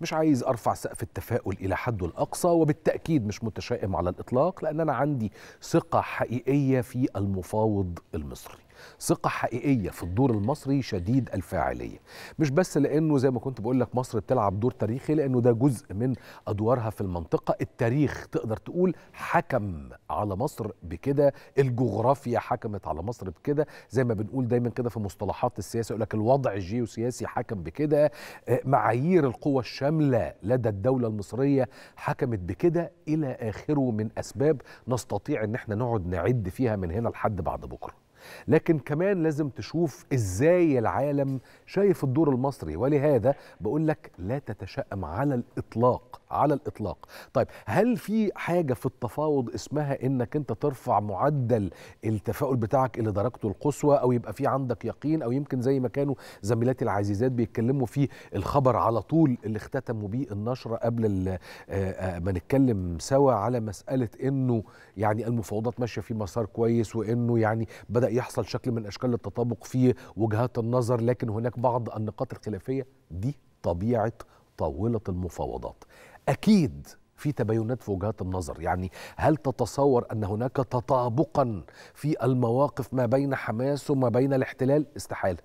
مش عايز ارفع سقف التفاؤل الى حده الاقصى وبالتاكيد مش متشائم على الاطلاق لان انا عندي ثقه حقيقيه في المفاوض المصري ثقة حقيقية في الدور المصري شديد الفاعلية مش بس لأنه زي ما كنت بقول لك مصر بتلعب دور تاريخي لأنه ده جزء من أدوارها في المنطقة التاريخ تقدر تقول حكم على مصر بكده الجغرافيا حكمت على مصر بكده زي ما بنقول دايما كده في مصطلحات السياسة يقول لك الوضع الجيوسياسي حكم بكده آه، معايير القوى الشاملة لدى الدولة المصرية حكمت بكده إلى آخره من أسباب نستطيع أن احنا نقعد نعد فيها من هنا لحد بعد بكره لكن كمان لازم تشوف ازاي العالم شايف الدور المصري ولهذا بقول لك لا تتشائم على الاطلاق على الاطلاق طيب هل في حاجه في التفاوض اسمها انك انت ترفع معدل التفاؤل بتاعك الى درجته القصوى او يبقى في عندك يقين او يمكن زي ما كانوا زميلاتي العزيزات بيتكلموا في الخبر على طول اللي اختتموا بيه النشره قبل آه، آه، ما نتكلم سوا على مساله انه يعني المفاوضات ماشيه في مسار كويس وانه يعني بدا بدا يحصل شكل من اشكال التطابق في وجهات النظر لكن هناك بعض النقاط الخلافيه دي طبيعه طاوله المفاوضات اكيد في تباينات في وجهات النظر يعني هل تتصور أن هناك تطابقا في المواقف ما بين حماس وما بين الاحتلال استحالة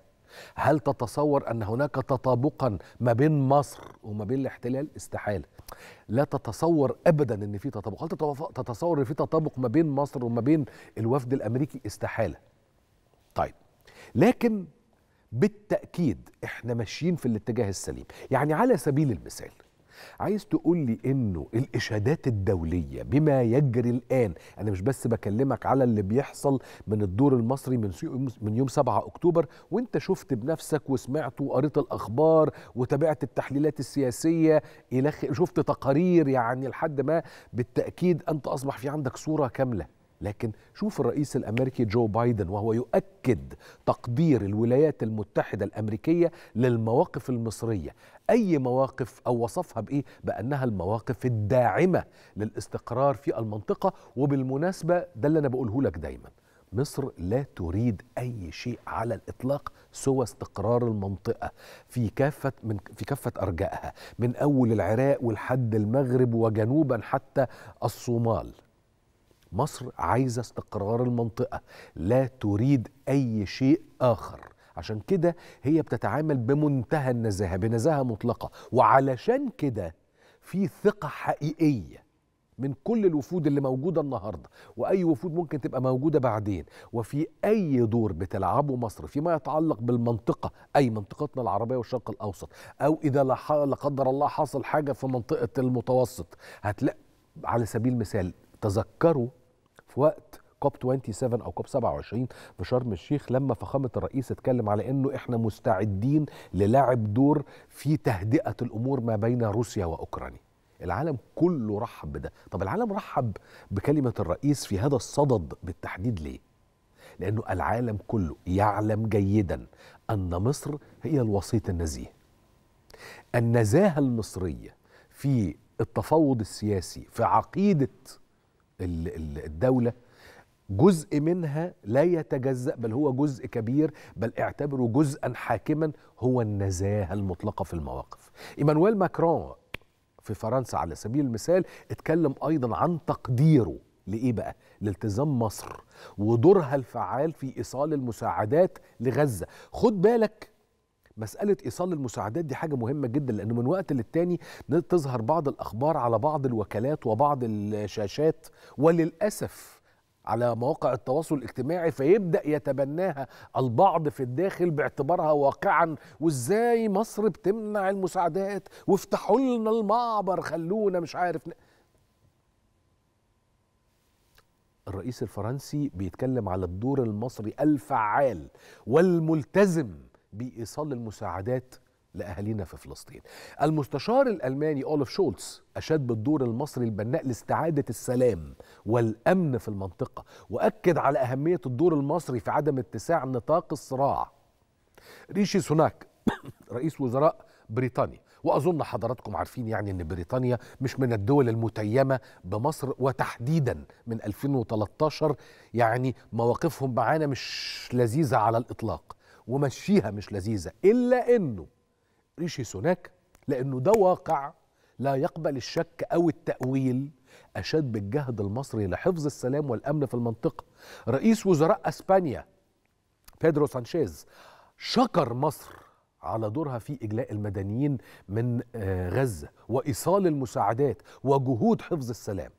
هل تتصور أن هناك تطابقا ما بين مصر وما بين الاحتلال استحالة لا تتصور أبدا أن في تطابق هل تتصور أن في تطابق ما بين مصر وما بين الوفد الأمريكي استحالة طيب لكن بالتاكيد احنا ماشيين في الاتجاه السليم يعني على سبيل المثال عايز تقول لي انه الاشادات الدوليه بما يجري الان انا مش بس بكلمك على اللي بيحصل من الدور المصري من من يوم 7 اكتوبر وانت شفت بنفسك وسمعت وقريت الاخبار وتابعت التحليلات السياسيه الى شفت تقارير يعني لحد ما بالتاكيد انت اصبح في عندك صوره كامله لكن شوف الرئيس الامريكي جو بايدن وهو يؤكد تقدير الولايات المتحده الامريكيه للمواقف المصريه اي مواقف او وصفها بايه بانها المواقف الداعمه للاستقرار في المنطقه وبالمناسبه ده اللي انا بقوله لك دايما مصر لا تريد اي شيء على الاطلاق سوى استقرار المنطقه في كافه من في كافه ارجائها من اول العراق والحد المغرب وجنوبا حتى الصومال مصر عايزه استقرار المنطقه لا تريد اي شيء اخر عشان كده هي بتتعامل بمنتهى النزاهه بنزاهه مطلقه وعلشان كده في ثقه حقيقيه من كل الوفود اللي موجوده النهارده واي وفود ممكن تبقى موجوده بعدين وفي اي دور بتلعبه مصر فيما يتعلق بالمنطقه اي منطقتنا العربيه والشرق الاوسط او اذا لا قدر الله حصل حاجه في منطقه المتوسط هتلاقي على سبيل المثال تذكروا في وقت كوب 27 او كوب 27 في شرم الشيخ لما فخامه الرئيس اتكلم على انه احنا مستعدين للعب دور في تهدئه الامور ما بين روسيا واوكرانيا العالم كله رحب بده طب العالم رحب بكلمه الرئيس في هذا الصدد بالتحديد ليه لانه العالم كله يعلم جيدا ان مصر هي الوسيط النزيه النزاهه المصريه في التفاوض السياسي في عقيده الدولة جزء منها لا يتجزأ بل هو جزء كبير بل اعتبره جزءا حاكما هو النزاهة المطلقة في المواقف إيمانويل ماكرون في فرنسا على سبيل المثال اتكلم أيضا عن تقديره لإيه بقى؟ لالتزام مصر ودورها الفعال في إيصال المساعدات لغزة خد بالك مسألة إيصال المساعدات دي حاجة مهمة جدا لأنه من وقت للتاني تظهر بعض الأخبار على بعض الوكالات وبعض الشاشات وللأسف على مواقع التواصل الاجتماعي فيبدا يتبناها البعض في الداخل باعتبارها واقعا وازاي مصر بتمنع المساعدات وافتحوا لنا المعبر خلونا مش عارف ن... الرئيس الفرنسي بيتكلم على الدور المصري الفعال والملتزم بايصال المساعدات لاهالينا في فلسطين. المستشار الالماني اولف شولتز اشاد بالدور المصري البناء لاستعاده السلام والامن في المنطقه واكد على اهميه الدور المصري في عدم اتساع نطاق الصراع. ريشي سوناك رئيس وزراء بريطانيا واظن حضراتكم عارفين يعني ان بريطانيا مش من الدول المتيمه بمصر وتحديدا من 2013 يعني مواقفهم معانا مش لذيذه على الاطلاق ومشيها مش لذيذه الا انه ريشي سوناك لانه ده واقع لا يقبل الشك او التاويل اشاد بالجهد المصري لحفظ السلام والامن في المنطقه رئيس وزراء اسبانيا بيدرو سانشيز شكر مصر على دورها في اجلاء المدنيين من آه، غزه وايصال المساعدات وجهود حفظ السلام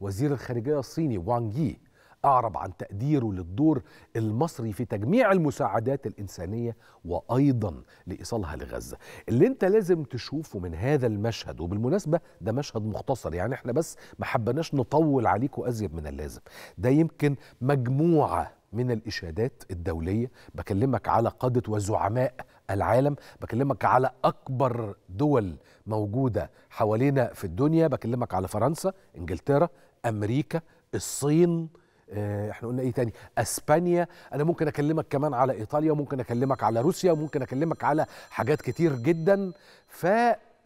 وزير الخارجيه الصيني وانجي أعرب عن تقديره للدور المصري في تجميع المساعدات الإنسانية وأيضا لإيصالها لغزة اللي أنت لازم تشوفه من هذا المشهد وبالمناسبة ده مشهد مختصر يعني احنا بس ما حبناش نطول عليكم أزيد من اللازم ده يمكن مجموعة من الإشادات الدولية بكلمك على قادة وزعماء العالم بكلمك على أكبر دول موجودة حوالينا في الدنيا بكلمك على فرنسا إنجلترا أمريكا الصين آه، احنا قلنا ايه تاني اسبانيا انا ممكن اكلمك كمان على ايطاليا ممكن اكلمك على روسيا ممكن اكلمك على حاجات كتير جدا ف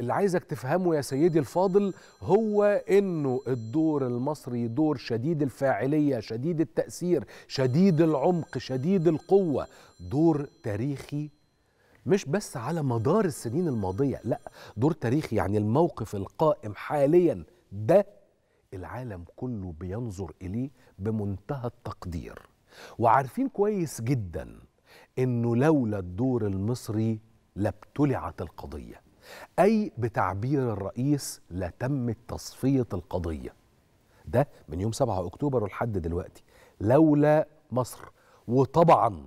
اللي عايزك تفهمه يا سيدي الفاضل هو انه الدور المصري دور شديد الفاعليه شديد التاثير شديد العمق شديد القوه دور تاريخي مش بس على مدار السنين الماضيه لا دور تاريخي يعني الموقف القائم حاليا ده العالم كله بينظر إليه بمنتهى التقدير وعارفين كويس جدا انه لولا الدور المصري لابتلعت القضيه اي بتعبير الرئيس لتمت تصفيه القضيه ده من يوم 7 اكتوبر ولحد دلوقتي لولا مصر وطبعا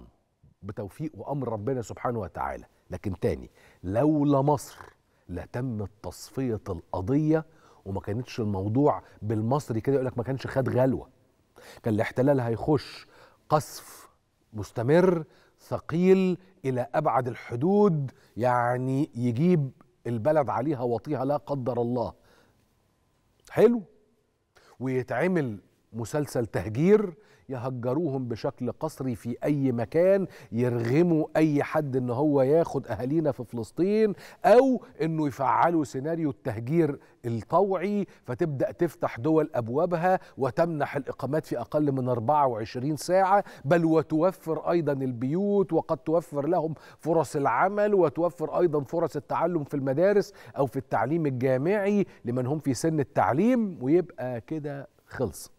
بتوفيق وامر ربنا سبحانه وتعالى لكن تاني لولا مصر لتمت تصفيه القضيه وما كانتش الموضوع بالمصري كده يقول لك ما كانش خد غلوه كان الاحتلال هيخش قصف مستمر ثقيل الى ابعد الحدود يعني يجيب البلد عليها وطيها لا قدر الله حلو ويتعمل مسلسل تهجير يهجروهم بشكل قسري في اي مكان يرغموا اي حد ان هو ياخد اهالينا في فلسطين او انه يفعلوا سيناريو التهجير الطوعي فتبدا تفتح دول ابوابها وتمنح الاقامات في اقل من 24 ساعه بل وتوفر ايضا البيوت وقد توفر لهم فرص العمل وتوفر ايضا فرص التعلم في المدارس او في التعليم الجامعي لمن هم في سن التعليم ويبقى كده خلصت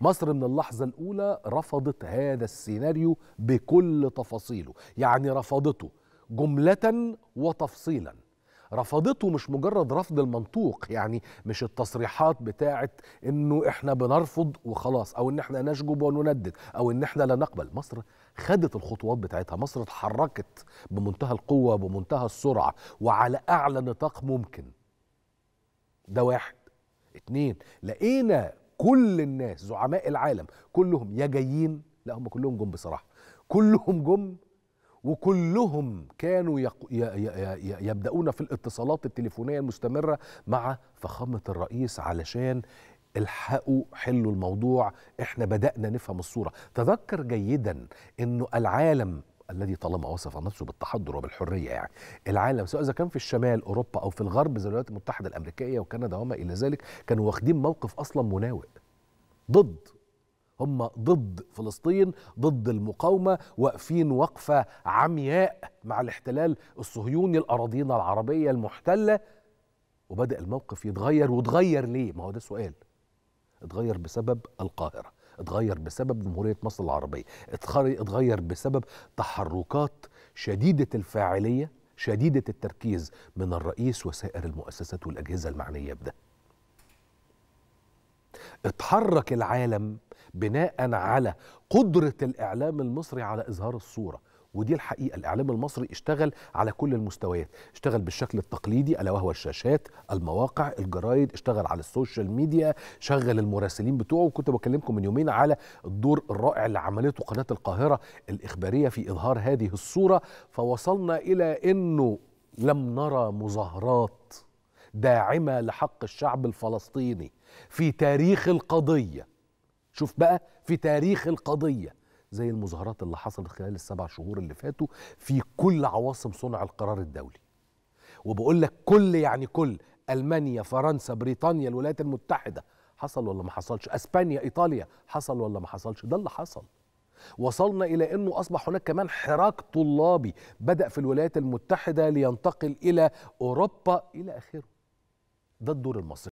مصر من اللحظة الأولى رفضت هذا السيناريو بكل تفاصيله يعني رفضته جملة وتفصيلا رفضته مش مجرد رفض المنطوق يعني مش التصريحات بتاعه انه احنا بنرفض وخلاص او ان احنا نشجب ونندد او ان احنا لا نقبل مصر خدت الخطوات بتاعتها مصر اتحركت بمنتهى القوه بمنتهى السرعه وعلى اعلى نطاق ممكن ده واحد اتنين لقينا كل الناس زعماء العالم كلهم يا جايين لا هم كلهم جم بصراحه كلهم جم وكلهم كانوا يبدأون في الاتصالات التليفونية المستمرة مع فخامة الرئيس علشان الحقوا حلوا الموضوع احنا بدأنا نفهم الصورة تذكر جيدا انه العالم الذي طالما وصف نفسه بالتحضر وبالحريه يعني العالم سواء اذا كان في الشمال اوروبا او في الغرب زي الولايات المتحده الامريكيه وكندا وما الى ذلك كانوا واخدين موقف اصلا مناوئ ضد هم ضد فلسطين ضد المقاومة واقفين وقفة عمياء مع الاحتلال الصهيوني الأراضينا العربية المحتلة وبدأ الموقف يتغير وتغير ليه؟ ما هو ده سؤال اتغير بسبب القاهرة اتغير بسبب جمهورية مصر العربية اتغير بسبب تحركات شديدة الفاعلية شديدة التركيز من الرئيس وسائر المؤسسات والأجهزة المعنية بده اتحرك العالم بناء على قدرة الإعلام المصري على إظهار الصورة ودي الحقيقه الاعلام المصري اشتغل على كل المستويات اشتغل بالشكل التقليدي الا وهو الشاشات المواقع الجرايد اشتغل على السوشيال ميديا شغل المراسلين بتوعه وكنت بكلمكم من يومين على الدور الرائع اللي عملته قناه القاهره الاخباريه في اظهار هذه الصوره فوصلنا الى انه لم نرى مظاهرات داعمه لحق الشعب الفلسطيني في تاريخ القضيه شوف بقى في تاريخ القضيه زي المظاهرات اللي حصلت خلال السبع شهور اللي فاتوا في كل عواصم صنع القرار الدولي وبقول لك كل يعني كل المانيا فرنسا بريطانيا الولايات المتحده حصل ولا ما حصلش اسبانيا ايطاليا حصل ولا ما حصلش ده اللي حصل وصلنا الى انه اصبح هناك كمان حراك طلابي بدا في الولايات المتحده لينتقل الى اوروبا الى اخره ده الدور المصري